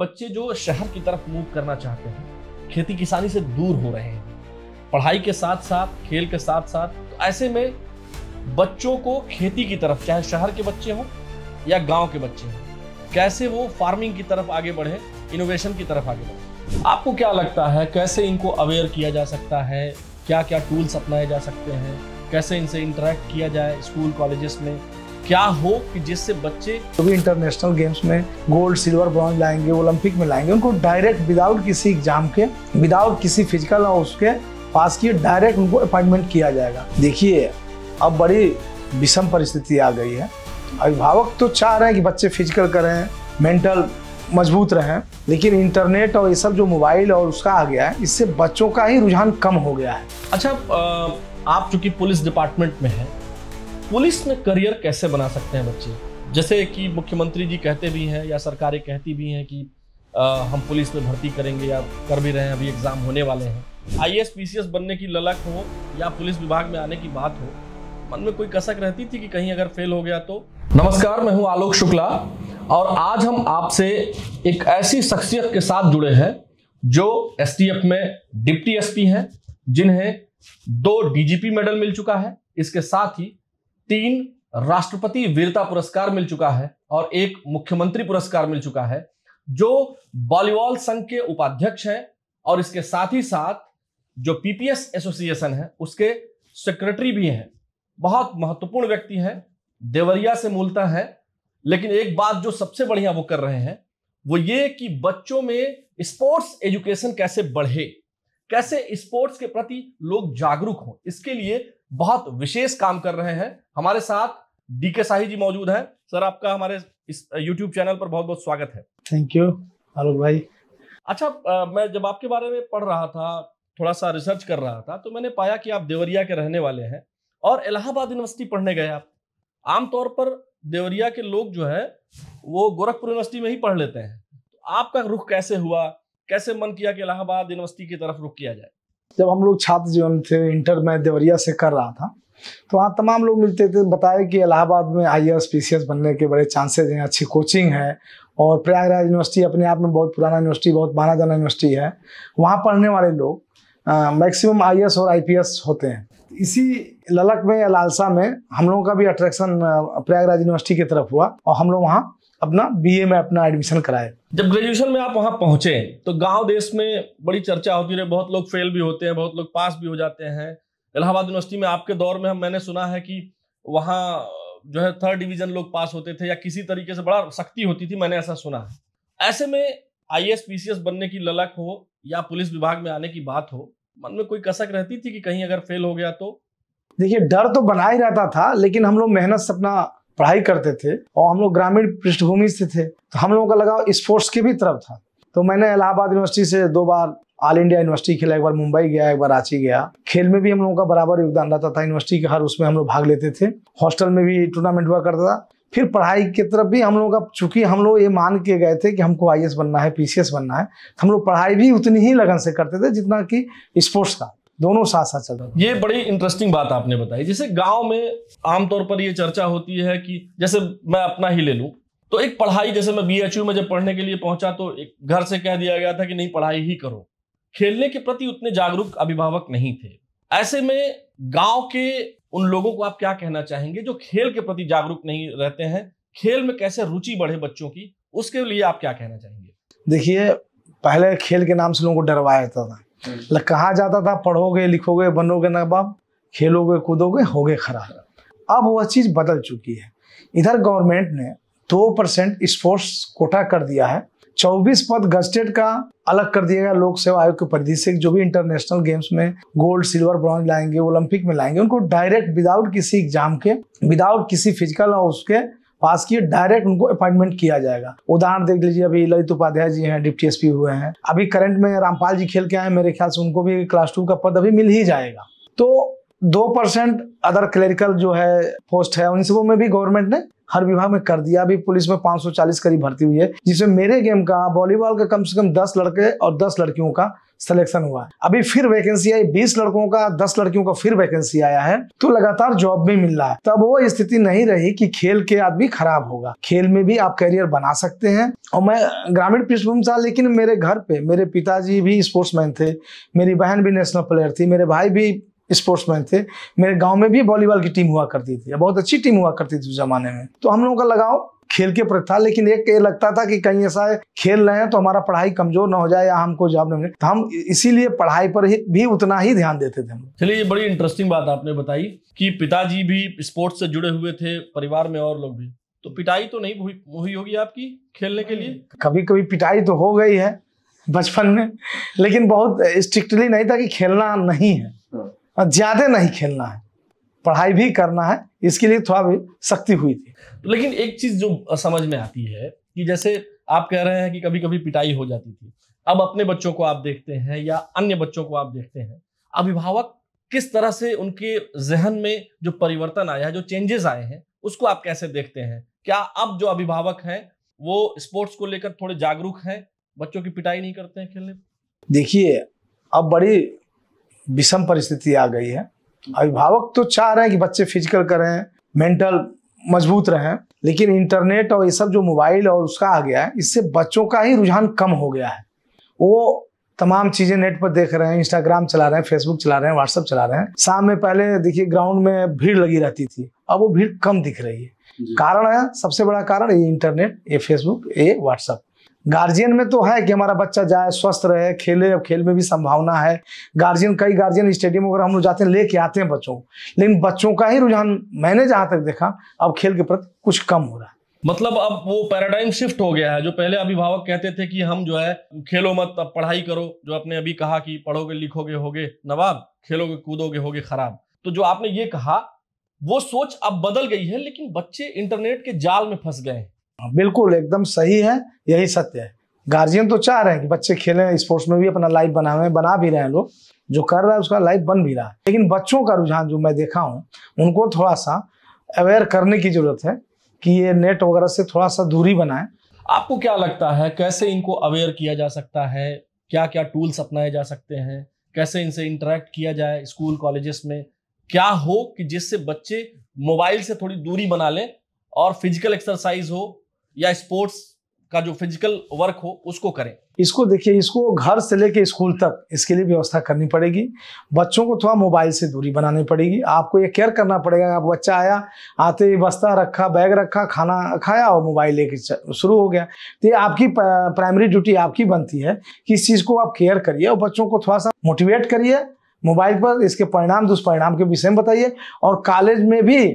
बच्चे जो शहर की तरफ मूव करना चाहते हैं खेती किसानी से दूर हो रहे हैं पढ़ाई के साथ साथ खेल के साथ साथ तो ऐसे में बच्चों को खेती की तरफ चाहे शहर के बच्चे हों या गांव के बच्चे हों कैसे वो फार्मिंग की तरफ आगे बढ़े इनोवेशन की तरफ आगे बढ़े आपको क्या लगता है कैसे इनको अवेयर किया जा सकता है क्या क्या टूल्स अपनाए जा सकते हैं कैसे इनसे इंटरेक्ट किया जाए स्कूल कॉलेजेस में क्या हो कि जिससे बच्चे जो भी इंटरनेशनल गेम्स में गोल्ड सिल्वर ब्रॉन्ज लाएंगे ओलंपिक में लाएंगे उनको डायरेक्ट विदाउट किसी एग्जाम के विदाउट किसी फिजिकल और उसके पास किए डायरेक्ट उनको अपॉइंटमेंट किया जाएगा देखिए अब बड़ी विषम परिस्थिति आ गई है अभिभावक तो चाह रहे हैं कि बच्चे फिजिकल करें मेंटल मजबूत रहें लेकिन इंटरनेट और ये सब जो मोबाइल और उसका आ गया है इससे बच्चों का ही रुझान कम हो गया है अच्छा आप चूंकि पुलिस डिपार्टमेंट में हैं पुलिस में करियर कैसे बना सकते हैं बच्चे जैसे कि मुख्यमंत्री जी कहते भी हैं या सरकारें कहती भी हैं कि आ, हम पुलिस में भर्ती करेंगे या कर भी रहे हैं अभी एग्जाम होने वाले हैं आई एस बनने की ललक हो या पुलिस विभाग में आने की बात हो मन में कोई कसक रहती थी कि कहीं अगर फेल हो गया तो नमस्कार मैं हूं आलोक शुक्ला और आज हम आपसे एक ऐसी शख्सियत के साथ जुड़े हैं जो एस में डिप्टी एस हैं जिन्हें दो डीजीपी मेडल मिल चुका है इसके साथ ही तीन राष्ट्रपति वीरता पुरस्कार मिल चुका है और एक मुख्यमंत्री पुरस्कार मिल चुका है जो वॉलीबॉल संघ के उपाध्यक्ष हैं और इसके साथ ही साथ जो पीपीएस एसोसिएशन है उसके सेक्रेटरी भी हैं बहुत महत्वपूर्ण व्यक्ति हैं देवरिया से मूलता है लेकिन एक बात जो सबसे बढ़िया वो कर रहे हैं वो ये कि बच्चों में स्पोर्ट्स एजुकेशन कैसे बढ़े कैसे स्पोर्ट्स के प्रति लोग जागरूक हों इसके लिए बहुत विशेष काम कर रहे हैं हमारे साथ डी के शाही जी मौजूद हैं सर आपका हमारे इस यूट्यूब चैनल पर बहुत बहुत स्वागत है थैंक यू आलोक भाई अच्छा मैं जब आपके बारे में पढ़ रहा था थोड़ा सा रिसर्च कर रहा था तो मैंने पाया कि आप देवरिया के रहने वाले हैं और इलाहाबाद यूनिवर्सिटी पढ़ने गए आप आमतौर पर देवरिया के लोग जो है वो गोरखपुर यूनिवर्सिटी में ही पढ़ लेते हैं तो आपका रुख कैसे हुआ कैसे मन किया कि इलाहाबाद यूनिवर्सिटी की तरफ रुख किया जाए जब हम लोग छात्र जीवन थे इंटर में देवरिया से कर रहा था तो वहाँ तमाम लोग मिलते थे बताए कि इलाहाबाद में आई एस बनने के बड़े चांसेज हैं अच्छी कोचिंग है और प्रयागराज यूनिवर्सिटी अपने आप में बहुत पुराना यूनिवर्सिटी बहुत माना जाना यूनिवर्सिटी है वहाँ पढ़ने वाले लोग मैक्सिमम आई और आई होते हैं इसी ललक में या लालसा में हम लोगों का भी अट्रैक्शन प्रयागराज यूनिवर्सिटी की तरफ हुआ और हम लोग वहाँ अपना बीए में अपना एडमिशन कराए जब ग्रेजुएशन में आप वहाँ पहुंचे तो गांव देश में बड़ी चर्चा होती रही बहुत लोग फेल भी होते हैं बहुत लोग पास भी हो जाते हैं इलाहाबाद यूनिवर्सिटी में आपके दौर में हम मैंने सुना है कि वहाँ जो है थर्ड डिवीजन लोग पास होते थे या किसी तरीके से बड़ा सख्ती होती थी मैंने ऐसा सुना है ऐसे में आई एस बनने की ललक हो या पुलिस विभाग में आने की बात हो मन में कोई कसक रहती थी कि कहीं अगर फेल हो गया तो देखिए डर तो बना ही रहता था लेकिन हम लोग मेहनत से अपना पढ़ाई करते थे और हम लोग ग्रामीण पृष्ठभूमि से थे तो हम लोगों का लगाव स्पोर्ट्स की भी तरफ था तो मैंने इलाहाबाद यूनिवर्सिटी से दो बार ऑल इंडिया यूनिवर्सिटी खेला एक बार मुंबई गया एक बार रांची गया खेल में भी हम लोगों का बराबर योगदान रहता था यूनिवर्सिटी के हर उसमें हम लोग भाग लेते थे हॉस्टल में भी टूर्नामेंट हुआ करता था फिर पढ़ाई की तरफ भी हम लोगों का चूंकि हम लोग ये मान के गए थे कि हमको आई बनना है पी बनना है तो हम लोग पढ़ाई भी उतनी ही लगन से करते थे जितना कि स्पोर्ट्स का दोनों साथ साथ चल रहे ये बड़ी इंटरेस्टिंग बात आपने बताई जैसे गांव में आमतौर पर यह चर्चा होती है कि जैसे मैं अपना ही ले लूं तो एक पढ़ाई जैसे मैं बी में जब पढ़ने के लिए पहुंचा तो एक घर से कह दिया गया था कि नहीं पढ़ाई ही करो खेलने के प्रति उतने जागरूक अभिभावक नहीं थे ऐसे में गांव के उन लोगों को आप क्या कहना चाहेंगे जो खेल के प्रति जागरूक नहीं रहते हैं खेल में कैसे रुचि बढ़े बच्चों की उसके लिए आप क्या कहना चाहेंगे देखिए पहले खेल के नाम से लोगों को डरवाया जाता था मतलब कहा जाता था पढ़ोगे लिखोगे बनोगे नवाब खेलोगे कूदोगे होगे खराब अब वह चीज़ बदल चुकी है इधर गवर्नमेंट ने दो परसेंट स्पोर्ट्स कोटा कर दिया है चौबीस पद गजटेड का अलग कर दिया गया लोक सेवा आयोग के परिधि से जो भी इंटरनेशनल गेम्स में गोल्ड सिल्वर ब्रॉन्ज लाएंगे ओलंपिक में लाएंगे उनको डायरेक्ट विदाउट किसी एग्जाम के विदाउट किसी फिजिकल और उसके पास किए डायरेक्ट उनको अपॉइंटमेंट किया जाएगा उदाहरण देख लीजिए अभी ललित उपाध्याय जी हैं डिप्टी एसपी हुए हैं अभी करंट में रामपाल जी खेल के आए मेरे ख्याल से उनको भी क्लास टू का पद अभी मिल ही जाएगा तो दो परसेंट अदर क्लरिकल जो है पोस्ट है उन सबों में भी गवर्नमेंट ने हर विभाग में कर दिया अभी पुलिस में 540 करीब भर्ती हुई है जिसमें मेरे गेम का वॉलीबॉल का कम से कम 10 लड़के और 10 लड़कियों का सिलेक्शन हुआ अभी फिर वैकेंसी आई बीस लड़कों का दस लड़कियों का फिर वैकेंसी आया है तो लगातार जॉब भी मिल रहा है तब वो स्थिति नहीं रही कि खेल के आदमी खराब होगा खेल में भी आप करियर बना सकते हैं और मैं ग्रामीण पृष्ठभूमि था लेकिन मेरे घर पे मेरे पिताजी भी स्पोर्ट्समैन थे मेरी बहन भी नेशनल प्लेयर थी मेरे भाई भी स्पोर्ट्समैन थे मेरे गांव में भी वॉलीबॉल की टीम हुआ करती थी बहुत अच्छी टीम हुआ करती थी उस जमाने में तो हम लोगों का लगाव खेल के प्रति था लेकिन एक लगता था कि कहीं ऐसा है खेल रहे हैं तो हमारा पढ़ाई कमजोर ना हो जाए या हमको जॉब न मिले तो हम इसीलिए पढ़ाई पर ही भी उतना ही ध्यान देते थे चलिए ये बड़ी इंटरेस्टिंग बात आपने बताई कि पिताजी भी स्पोर्ट्स से जुड़े हुए थे परिवार में और लोग भी तो पिटाई तो नहीं हुई होगी आपकी खेलने के लिए कभी कभी पिटाई तो हो गई है बचपन में लेकिन बहुत स्ट्रिक्टली नहीं था कि खेलना नहीं है हाँ। और ज्यादा नहीं खेलना है पढ़ाई भी करना है इसके लिए थोड़ा भी सख्ती हुई थी तो लेकिन एक चीज जो समझ में आती है कि जैसे आप कह रहे हैं कि कभी कभी पिटाई हो जाती थी अब अपने बच्चों को आप देखते हैं या अन्य बच्चों को आप देखते हैं अभिभावक किस तरह से उनके जहन में जो परिवर्तन आया है जो चेंजेस आए हैं उसको आप कैसे देखते हैं क्या अब जो अभिभावक हैं वो स्पोर्ट्स को लेकर थोड़े जागरूक हैं बच्चों की पिटाई नहीं करते हैं खेलने देखिए अब बड़ी विषम परिस्थिति आ गई है अभिभावक तो चाह रहे हैं कि बच्चे फिजिकल करें मेंटल मजबूत रहें लेकिन इंटरनेट और ये सब जो मोबाइल और उसका आ गया है इससे बच्चों का ही रुझान कम हो गया है वो तमाम चीज़ें नेट पर देख रहे हैं इंस्टाग्राम चला रहे हैं फेसबुक चला रहे हैं व्हाट्सअप चला रहे हैं शाम में पहले देखिए ग्राउंड में भीड़ लगी रहती थी अब वो भीड़ कम दिख रही है कारण है सबसे बड़ा कारण ये इंटरनेट ये फेसबुक ये व्हाट्सअप गार्जियन में तो है कि हमारा बच्चा जाए स्वस्थ रहे खेले अब खेल में भी संभावना है गार्जियन कई गार्जियन स्टेडियम वगैरह हम लोग जाते हैं लेके आते हैं बच्चों को लेकिन बच्चों का ही रुझान मैंने जहाँ तक देखा अब खेल के प्रति कुछ कम हो रहा है मतलब अब वो पैराडाइम शिफ्ट हो गया है जो पहले अभिभावक कहते थे कि हम जो है खेलो मत अब पढ़ाई करो जो आपने अभी कहा कि पढ़ोगे लिखोगे होगे नवाब खेलोगे कूदोगे होगे खराब तो जो आपने ये कहा वो सोच अब बदल गई है लेकिन बच्चे इंटरनेट के जाल में फंस गए हैं बिल्कुल एकदम सही है यही सत्य है गार्जियन तो चाह रहे हैं कि बच्चे खेलें स्पोर्ट्स में भी अपना लाइफ बनाए बना भी रहे हैं लोग जो कर रहा है उसका लाइफ बन भी रहा है लेकिन बच्चों का रुझान जो मैं देखा हूँ उनको थोड़ा सा अवेयर करने की ज़रूरत है कि ये नेट वगैरह से थोड़ा सा दूरी बनाए आपको क्या लगता है कैसे इनको अवेयर किया जा सकता है क्या क्या टूल्स अपनाए जा सकते हैं कैसे इनसे इंटरेक्ट किया जाए स्कूल कॉलेजेस में क्या हो कि जिससे बच्चे मोबाइल से थोड़ी दूरी बना लें और फिजिकल एक्सरसाइज हो या स्पोर्ट्स का जो फिजिकल वर्क हो उसको करें इसको देखिए इसको घर से लेके स्कूल तक इसके लिए व्यवस्था करनी पड़ेगी बच्चों को थोड़ा मोबाइल से दूरी बनानी पड़ेगी आपको ये केयर करना पड़ेगा आप बच्चा आया आते ही बस्ता रखा बैग रखा खाना खाया और मोबाइल लेके शुरू हो गया तो ये आपकी प्राइमरी ड्यूटी आपकी बनती है कि इस चीज़ को आप केयर करिए और बच्चों को थोड़ा सा मोटिवेट करिए मोबाइल पर इसके परिणाम दुष्परिणाम के विषय में बताइए और कॉलेज में भी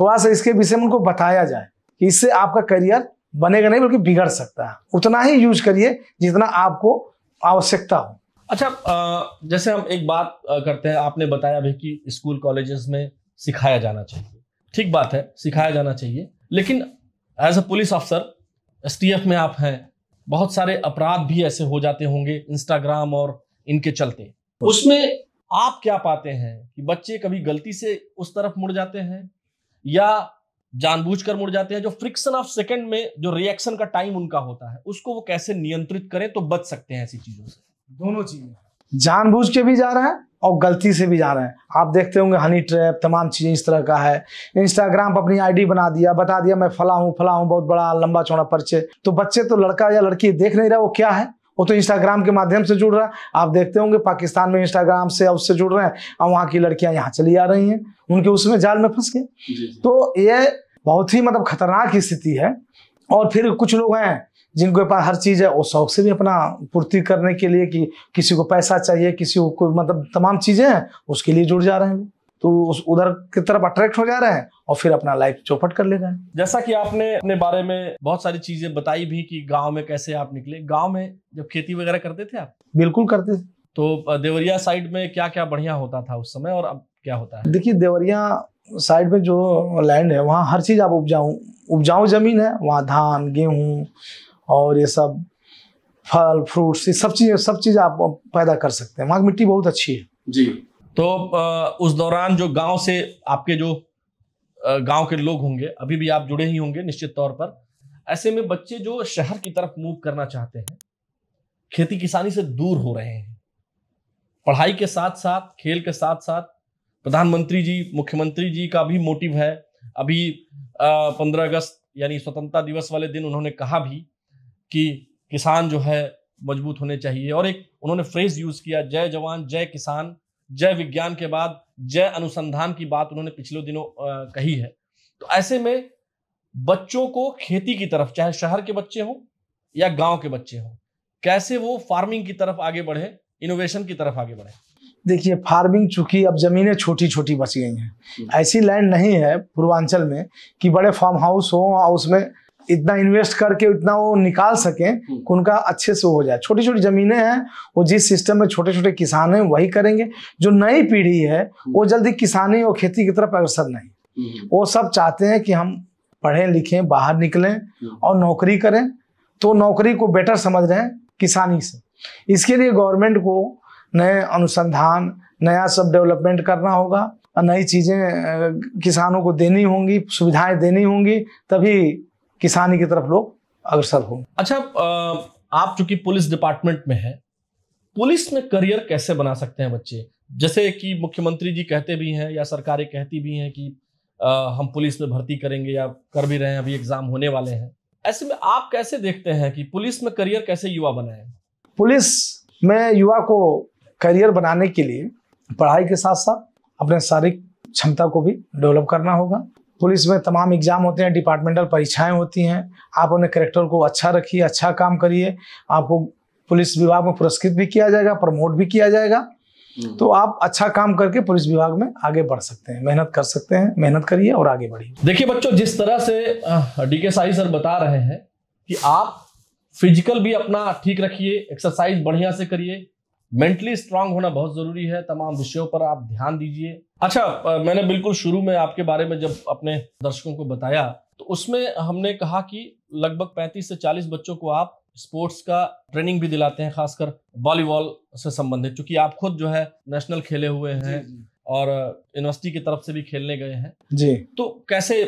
थोड़ा सा इसके विषय में उनको बताया जाए कि इससे आपका करियर बनेगा नहीं बल्कि बिगड़ सकता है उतना ही यूज करिए जितना आपको आवश्यकता हो अच्छा जैसे हम एक बात करते हैं आपने बताया भी कि स्कूल कॉलेजेस में सिखाया जाना चाहिए ठीक बात है सिखाया जाना चाहिए लेकिन एज अ पुलिस अफसर एस में आप हैं बहुत सारे अपराध भी ऐसे हो जाते होंगे इंस्टाग्राम और इनके चलते उसमें आप क्या पाते हैं कि बच्चे कभी गलती से उस तरफ मुड़ जाते हैं या जानबूझकर मुड़ जाते हैं जो फ्रिक्शन ऑफ सेकंड में जो रिएक्शन का टाइम उनका होता है उसको वो कैसे नियंत्रित करें तो बच सकते हैं ऐसी चीजों से दोनों चीजें जानबूझ के भी जा रहे हैं और गलती से भी जा रहे हैं आप देखते होंगे हनी ट्रैप तमाम चीज़ें इस तरह का है इंस्टाग्राम पर अपनी आईडी बना दिया बता दिया मैं फला हूँ फला हूँ बहुत बड़ा लंबा चौड़ा पर्चे तो बच्चे तो लड़का या लड़की देख नहीं रहा वो क्या है वो तो इंस्टाग्राम के माध्यम से जुड़ रहा है आप देखते होंगे पाकिस्तान में इंस्टाग्राम से उससे जुड़ रहे हैं और वहाँ की लड़कियां यहाँ चली आ रही हैं उनके उसमें जाल में फंस गए तो ये बहुत ही मतलब खतरनाक स्थिति है और फिर कुछ लोग हैं जिनके पास हर चीज़ है वो शौक से भी अपना पूर्ति करने के लिए कि किसी को पैसा चाहिए किसी को मतलब तमाम चीज़ें हैं उसके लिए जुड़ जा रहे हैं तो उस उधर की तरफ अट्रैक्ट हो जा रहे हैं और फिर अपना लाइफ चौपट कर ले रहे हैं जैसा कि आपने अपने बारे में बहुत सारी चीजें बताई भी कि गांव में कैसे आप निकले गांव में जब खेती वगैरह करते थे आप बिल्कुल करते थे तो देवरिया साइड में क्या क्या बढ़िया होता था उस समय और अब क्या होता है देखिए देवरिया साइड में जो लैंड है वहाँ हर चीज़ आप उपजाऊ उपजाऊ जमीन है वहाँ धान गेहूँ और ये सब फल फ्रूट्स ये सब चीज़ सब चीज़ आप पैदा कर सकते हैं वहाँ की मिट्टी बहुत अच्छी है जी तो उस दौरान जो गांव से आपके जो गांव के लोग होंगे अभी भी आप जुड़े ही होंगे निश्चित तौर पर ऐसे में बच्चे जो शहर की तरफ मूव करना चाहते हैं खेती किसानी से दूर हो रहे हैं पढ़ाई के साथ साथ खेल के साथ साथ प्रधानमंत्री जी मुख्यमंत्री जी का भी मोटिव है अभी पंद्रह अगस्त यानी स्वतंत्रता दिवस वाले दिन उन्होंने कहा भी कि किसान जो है मजबूत होने चाहिए और एक उन्होंने फ्रेज यूज किया जय जवान जय किसान जय विज्ञान के बाद जय अनुसंधान की बात उन्होंने पिछले दिनों कही है तो ऐसे में बच्चों को खेती की तरफ चाहे शहर के बच्चे हों या गांव के बच्चे हों कैसे वो फार्मिंग की तरफ आगे बढ़े इनोवेशन की तरफ आगे बढ़े देखिए फार्मिंग चूंकि अब ज़मीनें छोटी छोटी बच गई हैं ऐसी लैंड नहीं है पूर्वांचल में कि बड़े फार्म हाउस हों और उसमें इतना इन्वेस्ट करके इतना वो निकाल सकें हम्म। कि उनका अच्छे से हो जाए छोटी छोटी जमीनें हैं वो जिस सिस्टम में छोटे छोटे किसान हैं वही करेंगे जो नई पीढ़ी है हम्म। वो जल्दी किसानी और खेती की तरफ अग्रसर नहीं हम्म। वो सब चाहते हैं कि हम पढ़ें लिखें बाहर निकलें और नौकरी करें तो नौकरी को बेटर समझ रहे हैं किसानी से इसके लिए गवर्नमेंट को नए अनुसंधान नया सब डेवलपमेंट करना होगा नई चीज़ें किसानों को देनी होंगी सुविधाएं देनी होंगी तभी किसानी की तरफ लोग अग्रसर हों अच्छा आप चूंकि पुलिस डिपार्टमेंट में है पुलिस में करियर कैसे बना सकते हैं बच्चे जैसे कि मुख्यमंत्री जी कहते भी हैं या सरकारें कहती भी हैं कि आ, हम पुलिस में भर्ती करेंगे या कर भी रहे हैं अभी एग्जाम होने वाले हैं ऐसे में आप कैसे देखते हैं कि पुलिस में करियर कैसे युवा बनाए पुलिस में युवा को करियर बनाने के लिए पढ़ाई के साथ साथ अपने शारीरिक क्षमता को भी डेवलप करना होगा पुलिस में तमाम एग्ज़ाम होते हैं डिपार्टमेंटल परीक्षाएं होती हैं आप अपने करेक्टर को अच्छा रखिए अच्छा काम करिए आपको पुलिस विभाग में पुरस्कृत भी किया जाएगा प्रमोट भी किया जाएगा हम्म। तो आप अच्छा काम करके पुलिस विभाग में आगे बढ़ सकते हैं मेहनत कर सकते हैं मेहनत करिए और आगे बढ़िए देखिए बच्चों जिस तरह से डी के साई सर बता रहे हैं कि आप फिजिकल भी अपना ठीक रखिए एक्सरसाइज बढ़िया से करिए मेंटली स्ट्रांग होना बहुत जरूरी है तमाम विषयों पर आप ध्यान दीजिए अच्छा मैंने बिल्कुल शुरू में आपके बारे में जब अपने दर्शकों को बताया तो उसमें हमने कहा कि लगभग 35 से 40 बच्चों को आप स्पोर्ट्स का ट्रेनिंग भी दिलाते हैं खासकर वॉलीबॉल से संबंधित चूंकि आप खुद जो है नेशनल खेले हुए हैं और यूनिवर्सिटी की तरफ से भी खेलने गए हैं जी तो कैसे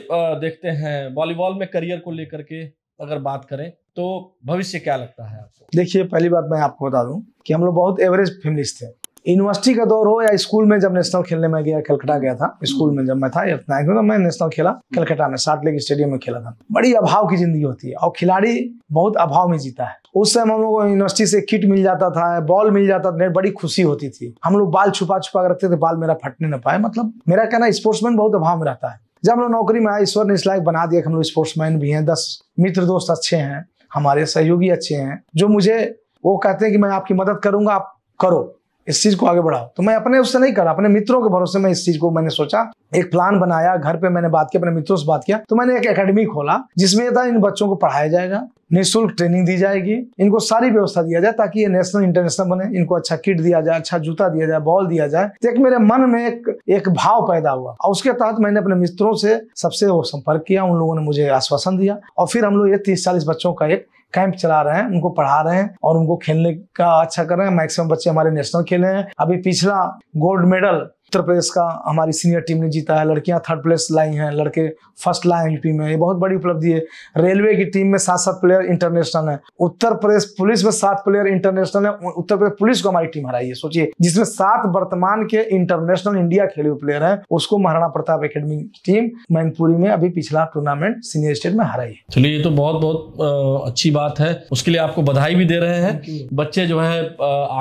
देखते हैं वॉलीबॉल में करियर को लेकर के अगर बात करें तो भविष्य क्या लगता है आपको देखिए पहली बात मैं आपको बता दूं कि हम लोग बहुत एवरेज फैमिली थे यूनिवर्सिटी का दौर हो या स्कूल में जब नेशनल खेलने में गया कलकत्ता गया था स्कूल में जब मैं था नाइन्थ में तो मैं नेशनल खेला कलकत्ता में साठ लेग स्टेडियम में खेला था बड़ी अभाव की जिंदगी होती है और खिलाड़ी बहुत अभाव में जीता है उस समय हम लोग को यूनिवर्सिटी से किट मिल जाता था बॉल मिल जाता था बड़ी खुशी होती थी हम लोग बाल छुपा छुपा रखते थे बाल मेरा फटने ना पाए मतलब मेरा कहना स्पोर्ट्समैन बहुत अभाव में रहता है जब हम लोग नौकरी में आए ईश्वर ने इस लायक बना दिया कि हम लोग स्पोर्ट्समैन भी हैं दस मित्र दोस्त अच्छे हैं हमारे सहयोगी अच्छे हैं जो मुझे वो कहते हैं कि मैं आपकी मदद करूंगा आप करो इस चीज को आगे बढ़ाओ तो मैं अपने उससे नहीं करा अपने मित्रों के भरोसे में इस चीज को मैंने सोचा एक प्लान बनाया घर पे मैंने बात की अपने मित्रों से बात किया तो मैंने एक एकेडमी खोला जिसमें था इन बच्चों को पढ़ाया जाएगा निःशुल्क ट्रेनिंग दी जाएगी इनको सारी व्यवस्था दिया जाए ताकि ये नेशनल इंटरनेशनल बने इनको अच्छा किट दिया जाए अच्छा जूता दिया जाए बॉल दिया जाए तो एक मेरे मन में एक एक भाव पैदा हुआ और उसके तहत मैंने अपने मित्रों से सबसे वो संपर्क किया उन लोगों ने मुझे आश्वासन दिया और फिर हम लोग ये तीस चालीस बच्चों का एक कैंप चला रहे हैं उनको पढ़ा रहे हैं और उनको खेलने का अच्छा कर रहे हैं मैक्सिमम बच्चे हमारे नेशनल खेले हैं अभी पिछला गोल्ड मेडल उत्तर प्रदेश का हमारी सीनियर टीम ने जीता है लड़कियां थर्ड प्लेस लाई हैं लड़के फर्स्ट लाए हैं यूपी में ये बहुत बड़ी उपलब्धि है रेलवे की टीम में सात सात प्लेयर इंटरनेशनल है उत्तर प्रदेश पुलिस में सात प्लेयर इंटरनेशनल है उत्तर प्रदेश पुलिस को हमारी टीम हराई है सोचिए जिसमें सात वर्तमान के इंटरनेशनल इंडिया खेले हुए प्लेयर है उसको महाराणा प्रताप अकेडमी टीम मैनपुरी में अभी पिछला टूर्नामेंट सीनियर स्टेट में हराई है चलिए ये तो बहुत बहुत अच्छी बात है उसके लिए आपको बधाई भी दे रहे हैं बच्चे जो है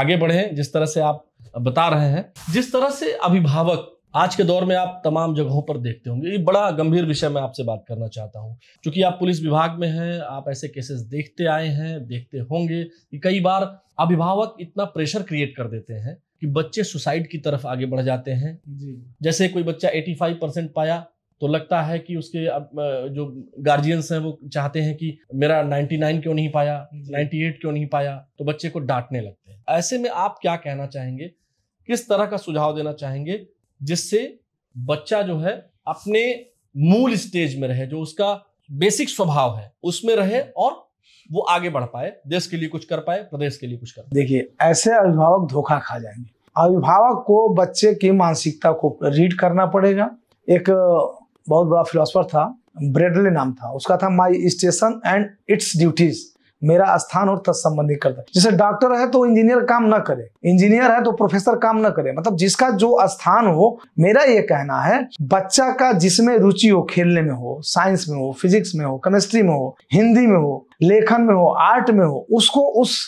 आगे बढ़े जिस तरह से आप बता रहे हैं जिस तरह से अभिभावक आज के दौर में आप तमाम जगहों पर देखते होंगे ये बड़ा गंभीर विषय मैं आपसे बात करना चाहता हूँ क्योंकि आप पुलिस विभाग में हैं आप ऐसे केसेस देखते आए हैं देखते होंगे कि कई बार अभिभावक इतना प्रेशर क्रिएट कर देते हैं कि बच्चे सुसाइड की तरफ आगे बढ़ जाते हैं जी। जैसे कोई बच्चा 85 परसेंट पाया तो लगता है कि उसके जो गार्जियंस हैं वो चाहते हैं कि मेरा 99 क्यों नहीं पाया 98 क्यों नहीं पाया तो बच्चे को डांटने लगता ऐसे में आप क्या कहना चाहेंगे किस तरह का सुझाव देना चाहेंगे जिससे बच्चा जो है अपने मूल स्टेज में रहे जो उसका बेसिक स्वभाव है उसमें रहे और वो आगे बढ़ पाए देश के लिए कुछ कर पाए प्रदेश के लिए कुछ कर देखिए ऐसे अभिभावक धोखा खा जाएंगे अभिभावक को बच्चे की मानसिकता को रीड करना पड़ेगा एक बहुत बड़ा फिलोसफर था ब्रेडले नाम था उसका था my station and it's duties मेरा स्थान और तत्संबंधी करता जैसे डॉक्टर है तो इंजीनियर काम ना करे इंजीनियर है तो प्रोफेसर काम ना करे मतलब जिसका जो स्थान हो मेरा ये कहना है बच्चा का जिसमें रुचि हो खेलने में हो साइंस में हो फिजिक्स में हो केमिस्ट्री में हो हिंदी में हो लेखन में हो आर्ट में हो उसको उस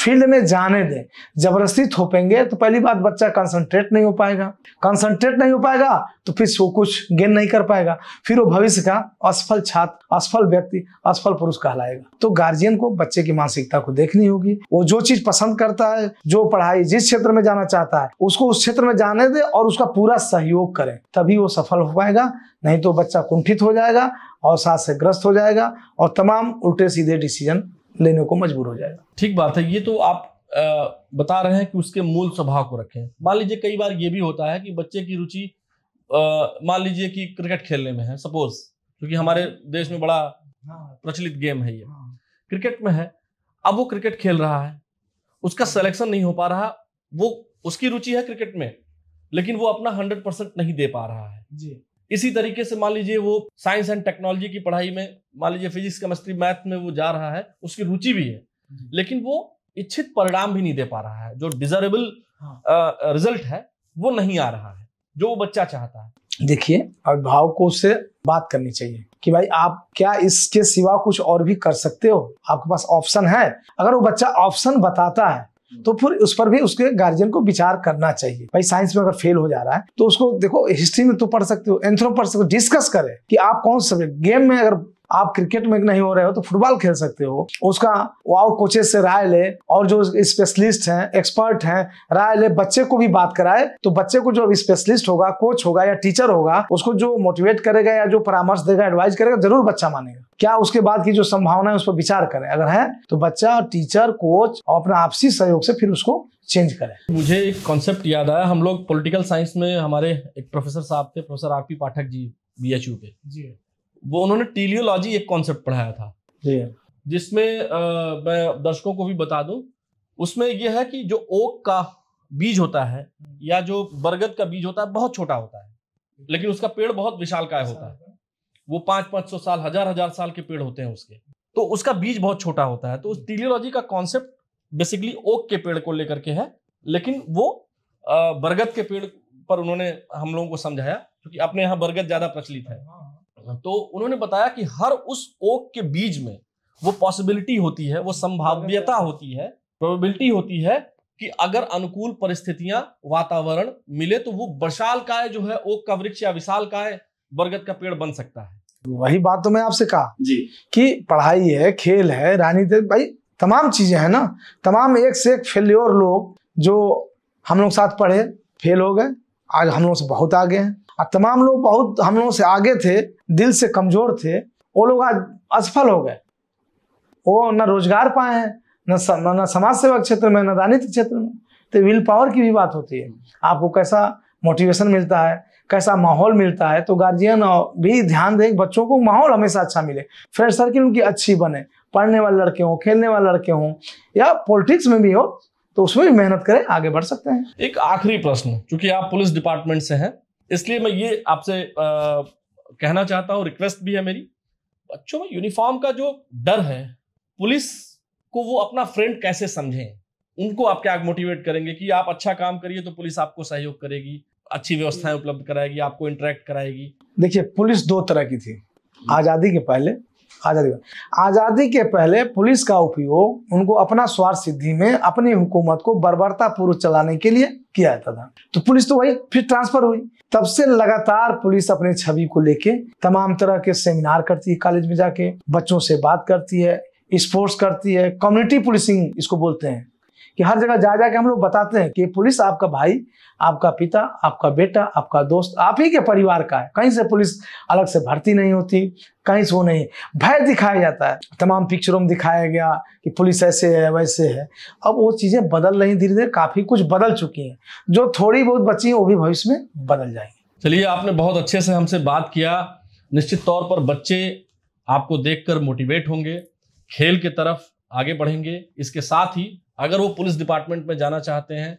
फील्ड में जाने दें जबरदस्ती थोपेंगे तो पहली बात बच्चा कंसंट्रेट नहीं हो पाएगा कंसंट्रेट नहीं हो पाएगा तो फिर वो कुछ गेन नहीं कर पाएगा फिर वो भविष्य का असफल छात्र असफल व्यक्ति असफल पुरुष कहलाएगा तो गार्जियन को बच्चे की मानसिकता को देखनी होगी वो जो चीज पसंद करता है जो पढ़ाई जिस क्षेत्र में जाना चाहता है उसको उस क्षेत्र में जाने दे और उसका पूरा सहयोग करें तभी वो सफल हो पाएगा नहीं तो बच्चा कुंठित हो जाएगा साथ से ग्रस्त हो जाएगा और तमाम उल्टे सीधे डिसीजन लेने को मजबूर हो जाएगा ठीक बात है ये तो आप बता रहे हैं कि उसके मूल स्वभाव को रखें मान लीजिए कई बार ये भी होता है कि बच्चे की रुचि मान लीजिए कि क्रिकेट खेलने में है सपोज क्योंकि हमारे देश में बड़ा प्रचलित गेम है ये क्रिकेट में है अब वो क्रिकेट खेल रहा है उसका सिलेक्शन नहीं हो पा रहा वो उसकी रुचि है क्रिकेट में लेकिन वो अपना हंड्रेड परसेंट नहीं दे पा रहा है जी इसी तरीके से मान लीजिए वो साइंस एंड टेक्नोलॉजी की पढ़ाई में मान लीजिए फिजिक्स केमिस्ट्री मैथ में वो जा रहा है उसकी रुचि भी है लेकिन वो इच्छित परिणाम भी नहीं दे पा रहा है जो डिजरेबल हाँ। रिजल्ट है वो नहीं आ रहा है जो वो बच्चा चाहता है देखिए अभिभावकों से बात करनी चाहिए कि भाई आप क्या इसके सिवा कुछ और भी कर सकते हो आपके पास ऑप्शन है अगर वो बच्चा ऑप्शन बताता है तो फिर उस पर भी उसके गार्जियन को विचार करना चाहिए भाई साइंस में अगर फेल हो जा रहा है तो उसको देखो हिस्ट्री में तो पढ़ सकते हो एंथ्रो पढ़ सकते हो डिस्कस करें कि आप कौन सब्जेक्ट गेम में अगर आप क्रिकेट में नहीं हो रहे हो तो फुटबॉल खेल सकते हो उसका और कोचेस से राय ले और जो स्पेशलिस्ट हैं एक्सपर्ट हैं राय ले बच्चे को भी बात कराए तो बच्चे को जो स्पेशलिस्ट होगा कोच होगा या टीचर होगा उसको जो मोटिवेट करेगा या जो परामर्श देगा एडवाइस करेगा जरूर बच्चा मानेगा क्या उसके बाद की जो संभावना है उस पर विचार करें अगर है तो बच्चा टीचर कोच और अपना आपसी सहयोग से फिर उसको चेंज करें मुझे एक कॉन्सेप्ट याद आया हम लोग पॉलिटिकल साइंस में हमारे एक प्रोफेसर साहब थे professor R P Pathak ji B H U के जी वो उन्होंने टीलियोलॉजी एक कॉन्सेप्ट पढ़ाया था जिसमें मैं दर्शकों को भी बता दूं उसमें यह है कि जो ओक का बीज होता है या जो बरगद का बीज होता है बहुत छोटा होता है लेकिन उसका पेड़ बहुत विशाल काय होता है वो पांच पांच सौ साल हजार हजार साल के पेड़ होते हैं उसके तो उसका बीज बहुत छोटा होता है तो उस टीलियोलॉजी का कॉन्सेप्ट बेसिकली ओक के पेड़ को लेकर के है लेकिन वो बरगद के पेड़ पर उन्होंने हम लोगों को समझाया क्योंकि अपने यहाँ बरगद ज्यादा प्रचलित है तो उन्होंने बताया कि हर उस ओक के बीज में वो पॉसिबिलिटी होती है वो संभाव्यता होती है प्रोबेबिलिटी होती है कि अगर अनुकूल परिस्थितियां वातावरण मिले तो वो बशाल काय जो है ओक का वृक्ष या विशाल काय बरगद का पेड़ बन सकता है वही बात तो मैं आपसे कहा जी कि पढ़ाई है खेल है राजनीति भाई तमाम चीजें हैं ना तमाम एक से एक फेल्योर लोग जो हम लोग साथ पढ़े फेल हो गए आज हम लोगों से बहुत आगे हैं और तमाम लोग बहुत हम लोगों से आगे थे दिल से कमजोर थे वो लोग आज असफल हो गए वो न रोजगार पाए हैं न सम, न समाज सेवा क्षेत्र में न राजनीतिक क्षेत्र में तो विल पावर की भी बात होती है आपको कैसा मोटिवेशन मिलता है कैसा माहौल मिलता है तो गार्जियन भी ध्यान दें बच्चों को माहौल हमेशा अच्छा मिले फ्रेंड सर्किल उनकी अच्छी बने पढ़ने वाले लड़के हों खेलने वाले लड़के हों या पॉलिटिक्स में भी हो तो उसमें भी मेहनत करें आगे बढ़ सकते हैं एक आखिरी प्रश्न चूंकि आप पुलिस डिपार्टमेंट से हैं इसलिए मैं ये आपसे कहना चाहता हूँ रिक्वेस्ट भी है मेरी बच्चों में यूनिफॉर्म का जो डर है पुलिस को वो अपना फ्रेंड कैसे समझें उनको आप क्या मोटिवेट करेंगे कि आप अच्छा काम करिए तो पुलिस आपको सहयोग करेगी अच्छी व्यवस्थाएं उपलब्ध कराएगी आपको इंटरेक्ट कराएगी देखिए पुलिस दो तरह की थी हम्म। आजादी के पहले आज़ादी आज़ादी के पहले पुलिस का उपयोग उनको अपना स्वार्थ सिद्धि में अपनी हुकूमत को बर्बरता पूर्व चलाने के लिए किया जाता था तो पुलिस तो वही फिर ट्रांसफर हुई तब से लगातार पुलिस अपनी छवि को लेके तमाम तरह के सेमिनार करती है कॉलेज में जाके बच्चों से बात करती है स्पोर्ट्स करती है कम्युनिटी पुलिसिंग इसको बोलते हैं कि हर जगह जा जाके हम लोग बताते हैं कि पुलिस आपका भाई आपका पिता आपका बेटा आपका दोस्त आप ही के परिवार का है कहीं से पुलिस अलग से भर्ती नहीं होती कहीं से वो नहीं भय दिखाया जाता है तमाम पिक्चरों में दिखाया गया कि पुलिस ऐसे है वैसे है अब वो चीज़ें बदल रही धीरे धीरे काफ़ी कुछ बदल चुकी हैं जो थोड़ी बहुत बची हैं वो भी भविष्य में बदल जाएंगी चलिए आपने बहुत अच्छे से हमसे बात किया निश्चित तौर पर बच्चे आपको देखकर मोटिवेट होंगे खेल की तरफ आगे बढ़ेंगे इसके साथ ही अगर वो पुलिस डिपार्टमेंट में जाना चाहते हैं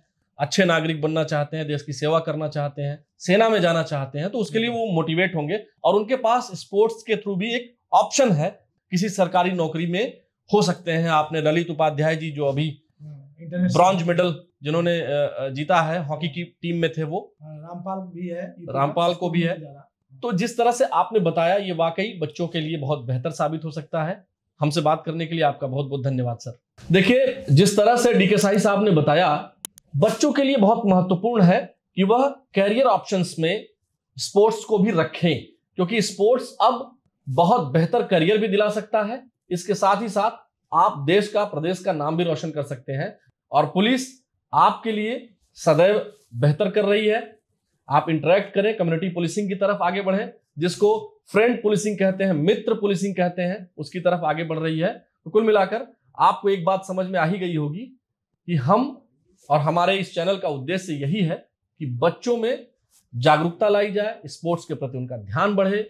अच्छे नागरिक बनना चाहते हैं देश की सेवा करना चाहते हैं सेना में जाना चाहते हैं तो उसके लिए वो मोटिवेट होंगे और उनके पास स्पोर्ट्स के थ्रू भी एक ऑप्शन है किसी सरकारी नौकरी में हो सकते हैं आपने ललित उपाध्याय जी जो अभी ब्रॉन्ज हाँ, मेडल जिन्होंने जीता है हॉकी की टीम में थे वो हाँ, रामपाल भी है तो रामपाल को भी है तो जिस तरह से आपने बताया ये वाकई बच्चों के लिए बहुत बेहतर साबित हो सकता है हमसे बात करने के लिए आपका बहुत बहुत धन्यवाद सर देखिए जिस तरह से डीके साई साहब ने बताया बच्चों के लिए बहुत महत्वपूर्ण है कि वह कैरियर ऑप्शंस में स्पोर्ट्स को भी रखें क्योंकि स्पोर्ट्स अब बहुत बेहतर करियर भी दिला सकता है इसके साथ ही साथ आप देश का प्रदेश का नाम भी रोशन कर सकते हैं और पुलिस आपके लिए सदैव बेहतर कर रही है आप इंटरेक्ट करें कम्युनिटी पुलिसिंग की तरफ आगे बढ़ें जिसको फ्रेंड पुलिसिंग कहते हैं मित्र पुलिसिंग कहते हैं उसकी तरफ आगे बढ़ रही है तो कुल मिलाकर आपको एक बात समझ में आ ही गई होगी कि हम और हमारे इस चैनल का उद्देश्य यही है कि बच्चों में जागरूकता लाई जाए स्पोर्ट्स के प्रति उनका ध्यान बढ़े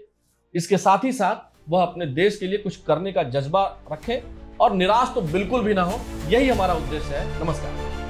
इसके साथ ही साथ वह अपने देश के लिए कुछ करने का जज्बा रखें और निराश तो बिल्कुल भी ना हो यही हमारा उद्देश्य है नमस्कार